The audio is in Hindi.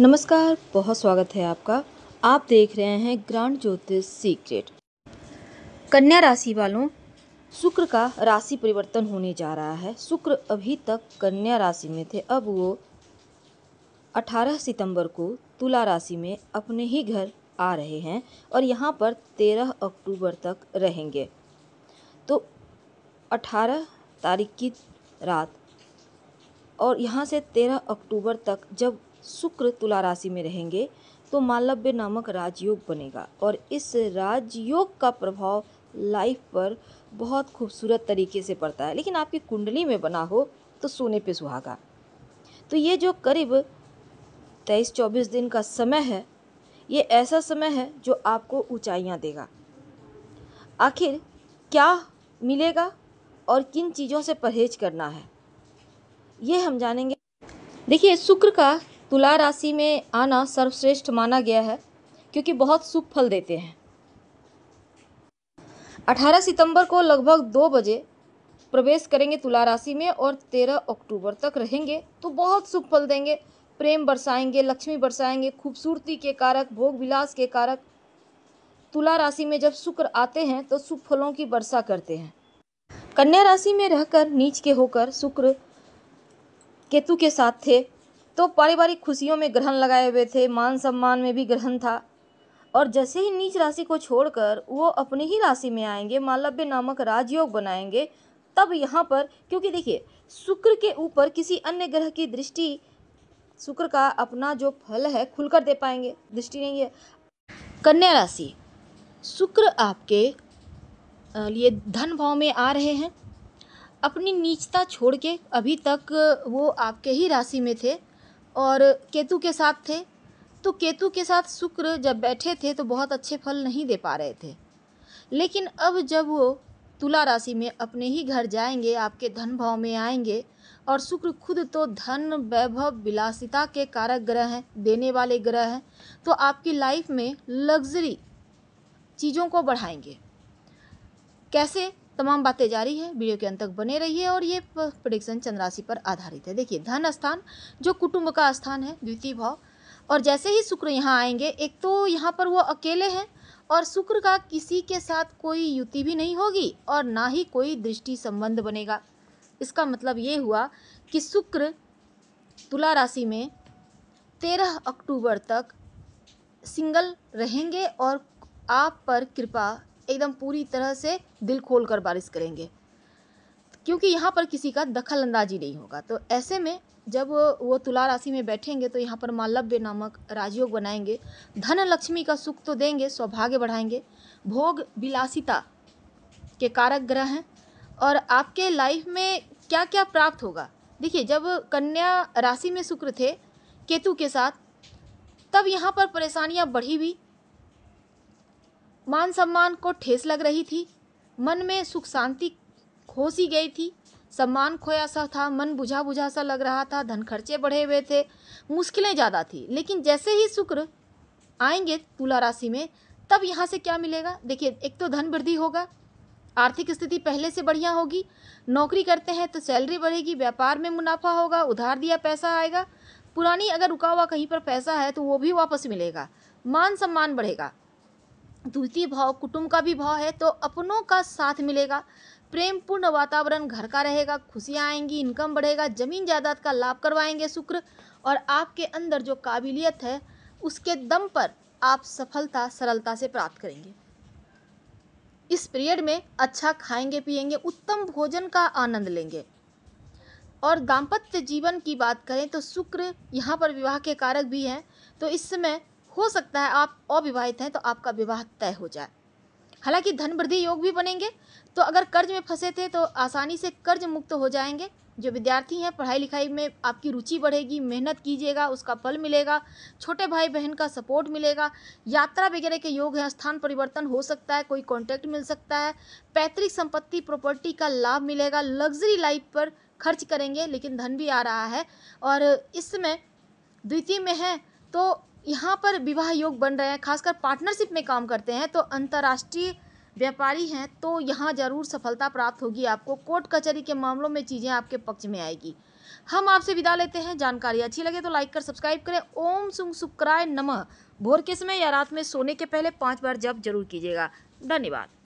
नमस्कार बहुत स्वागत है आपका आप देख रहे हैं ग्रांड ज्योतिष सीक्रेट कन्या राशि वालों शुक्र का राशि परिवर्तन होने जा रहा है शुक्र अभी तक कन्या राशि में थे अब वो 18 सितंबर को तुला राशि में अपने ही घर आ रहे हैं और यहाँ पर 13 अक्टूबर तक रहेंगे तो 18 तारीख की रात और यहाँ से 13 अक्टूबर तक जब शुक्र तुला राशि में रहेंगे तो मालव्य नामक राजयोग बनेगा और इस राजयोग का प्रभाव लाइफ पर बहुत खूबसूरत तरीके से पड़ता है लेकिन आपकी कुंडली में बना हो तो सोने पे सुहागा तो ये जो करीब तेईस चौबीस दिन का समय है ये ऐसा समय है जो आपको ऊंचाइयाँ देगा आखिर क्या मिलेगा और किन चीज़ों से परहेज करना है ये हम जानेंगे देखिए शुक्र का तुला राशि में आना सर्वश्रेष्ठ माना गया है क्योंकि बहुत शुभ फल देते हैं 18 सितंबर को लगभग दो बजे प्रवेश करेंगे तुला राशि में और 13 अक्टूबर तक रहेंगे तो बहुत शुभ फल देंगे प्रेम बरसाएंगे लक्ष्मी बरसाएंगे खूबसूरती के कारक भोग विलास के कारक तुला राशि में जब शुक्र आते हैं तो शुभ फलों की वर्षा करते हैं कन्या राशि में रहकर नीच के होकर शुक्र केतु के साथ थे तो पारिवारिक खुशियों में ग्रहण लगाए हुए थे मान सम्मान में भी ग्रहण था और जैसे ही नीच राशि को छोड़कर वो अपनी ही राशि में आएंगे मालव्य नामक राजयोग बनाएंगे तब यहाँ पर क्योंकि देखिए शुक्र के ऊपर किसी अन्य ग्रह की दृष्टि शुक्र का अपना जो फल है खुलकर दे पाएंगे दृष्टि नहीं है कन्या राशि शुक्र आपके लिए धन भाव में आ रहे हैं अपनी नीचता छोड़ के अभी तक वो आपके ही राशि में थे और केतु के साथ थे तो केतु के साथ शुक्र जब बैठे थे तो बहुत अच्छे फल नहीं दे पा रहे थे लेकिन अब जब वो तुला राशि में अपने ही घर जाएंगे आपके धन भाव में आएंगे और शुक्र खुद तो धन वैभव विलासिता के कारक ग्रह हैं देने वाले ग्रह हैं तो आपकी लाइफ में लग्जरी चीज़ों को बढ़ाएंगे कैसे तमाम बातें जारी है वीडियो के अंत तक बने रहिए और ये प्रडिक्शन चंद्राशि पर आधारित है देखिए धन स्थान जो कुटुंब का स्थान है द्वितीय भाव और जैसे ही शुक्र यहाँ आएंगे एक तो यहाँ पर वो अकेले हैं और शुक्र का किसी के साथ कोई युति भी नहीं होगी और ना ही कोई दृष्टि संबंध बनेगा इसका मतलब ये हुआ कि शुक्र तुला राशि में तेरह अक्टूबर तक सिंगल रहेंगे और आप पर कृपा एकदम पूरी तरह से दिल खोल कर बारिश करेंगे क्योंकि यहाँ पर किसी का दखल अंदाजी नहीं होगा तो ऐसे में जब वो तुला राशि में बैठेंगे तो यहाँ पर मालव्य नामक राजयोग बनाएंगे धन लक्ष्मी का सुख तो देंगे सौभाग्य बढ़ाएंगे भोग विलासिता के कारक ग्रह हैं और आपके लाइफ में क्या क्या प्राप्त होगा देखिए जब कन्या राशि में शुक्र थे केतु के साथ तब यहाँ पर परेशानियाँ बढ़ी भी मान सम्मान को ठेस लग रही थी मन में सुख शांति खो सी गई थी सम्मान खोया सा था मन बुझा बुझा सा लग रहा था धन खर्चे बढ़े हुए थे मुश्किलें ज़्यादा थी लेकिन जैसे ही शुक्र आएंगे तुला राशि में तब यहाँ से क्या मिलेगा देखिए एक तो धन वृद्धि होगा आर्थिक स्थिति पहले से बढ़िया होगी नौकरी करते हैं तो सैलरी बढ़ेगी व्यापार में मुनाफा होगा उधार दिया पैसा आएगा पुरानी अगर रुका हुआ कहीं पर पैसा है तो वो भी वापस मिलेगा मान सम्मान बढ़ेगा द्वितीय भाव कुटुंब का भी भाव है तो अपनों का साथ मिलेगा प्रेमपूर्ण वातावरण घर का रहेगा खुशियाँ आएंगी इनकम बढ़ेगा जमीन जायदाद का लाभ करवाएंगे शुक्र और आपके अंदर जो काबिलियत है उसके दम पर आप सफलता सरलता से प्राप्त करेंगे इस पीरियड में अच्छा खाएंगे पिएंगे उत्तम भोजन का आनंद लेंगे और दाम्पत्य जीवन की बात करें तो शुक्र यहाँ पर विवाह के कारक भी हैं तो इस समय हो सकता है आप अविवाहित हैं तो आपका विवाह तय हो जाए हालांकि धन वृद्धि योग भी बनेंगे तो अगर कर्ज में फंसे थे तो आसानी से कर्ज मुक्त हो जाएंगे जो विद्यार्थी हैं पढ़ाई लिखाई में आपकी रुचि बढ़ेगी मेहनत कीजिएगा उसका फल मिलेगा छोटे भाई बहन का सपोर्ट मिलेगा यात्रा वगैरह के योग हैं स्थान परिवर्तन हो सकता है कोई कॉन्ट्रैक्ट मिल सकता है पैतृक संपत्ति प्रॉपर्टी का लाभ मिलेगा लग्जरी लाइफ पर खर्च करेंगे लेकिन धन भी आ रहा है और इसमें द्वितीय में है तो यहाँ पर विवाह योग बन रहे हैं खासकर पार्टनरशिप में काम करते हैं तो अंतर्राष्ट्रीय व्यापारी हैं तो यहाँ ज़रूर सफलता प्राप्त होगी आपको कोर्ट कचहरी के मामलों में चीज़ें आपके पक्ष में आएगी हम आपसे विदा लेते हैं जानकारी अच्छी लगे तो लाइक कर सब्सक्राइब करें ओम सुंग सुक्राय नमः भोर के समय या रात में सोने के पहले पाँच बार जब जरूर कीजिएगा धन्यवाद